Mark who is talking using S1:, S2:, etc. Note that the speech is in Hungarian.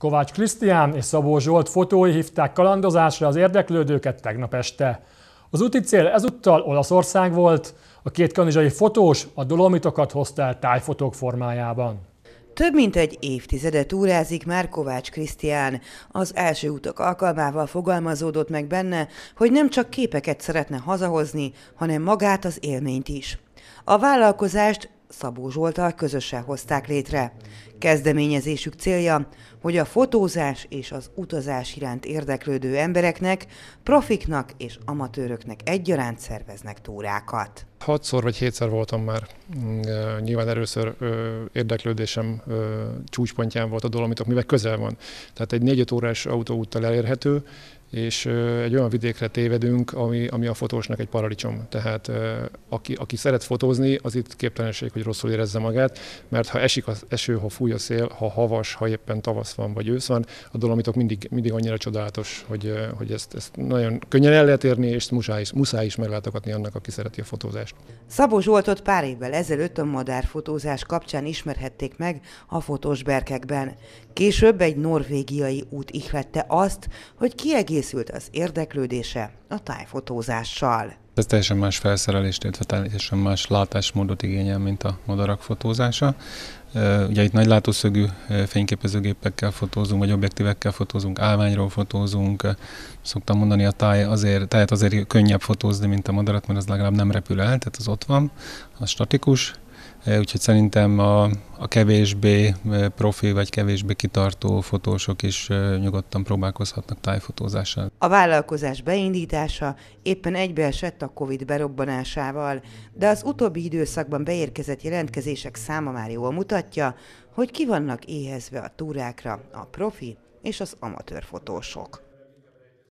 S1: Kovács Krisztián és Szabó Zsolt fotói hívták kalandozásra az érdeklődőket tegnap este. Az úti cél ezúttal Olaszország volt, a két kanizsai fotós a dolomitokat
S2: hozta el tájfotók formájában. Több mint egy évtizedet túrázik már Kovács Krisztián. Az első utak alkalmával fogalmazódott meg benne, hogy nem csak képeket szeretne hazahozni, hanem magát az élményt is. A vállalkozást Szabó Zsoltal közösen hozták létre. Kezdeményezésük célja, hogy a fotózás és az utazás iránt érdeklődő embereknek, profiknak és amatőröknek egyaránt szerveznek túrákat.
S1: Hatszor vagy hétszer voltam már. Mm, e, nyilván először érdeklődésem csúcspontján volt a dolomitok, mivel közel van. Tehát egy 4-5 órás autóúttal elérhető, és egy olyan vidékre tévedünk, ami, ami a fotósnak egy paradicsom. Tehát aki, aki szeret fotózni, az itt képtelenség, hogy rosszul érezze magát, mert ha esik az eső, ha fúj a szél, ha havas, ha éppen tavasz van vagy ősz van, a dolomitok mindig, mindig annyira csodálatos, hogy, hogy ezt, ezt nagyon könnyen el lehet érni, és muszáj, muszáj is meglátogatni annak, aki szereti a fotózást.
S2: Szabó Zsoltot pár évvel ezelőtt a madárfotózás kapcsán ismerhették meg a fotós berkekben. Később egy norvégiai út ihlette azt, hogy kiegészítették kiegészült az érdeklődése a tájfotózással.
S3: Ez teljesen más felszerelést, illetve teljesen más látásmódot igényel, mint a madarak fotózása. Ugye itt nagy látószögű fényképezőgépekkel fotózunk, vagy objektívekkel fotózunk, állványról fotózunk. Szoktam mondani, a táj azért, tehát azért könnyebb fotózni, mint a madarat, mert az legalább nem repül el, tehát az ott van, az statikus. Eh, úgyhogy szerintem a, a kevésbé eh, profi vagy kevésbé kitartó fotósok is eh, nyugodtan próbálkozhatnak tájfotózással.
S2: A vállalkozás beindítása éppen egybeesett a COVID berobbanásával, de az utóbbi időszakban beérkezett jelentkezések száma már jól mutatja, hogy ki vannak éhezve a túrákra a profi és az amatőr fotósok.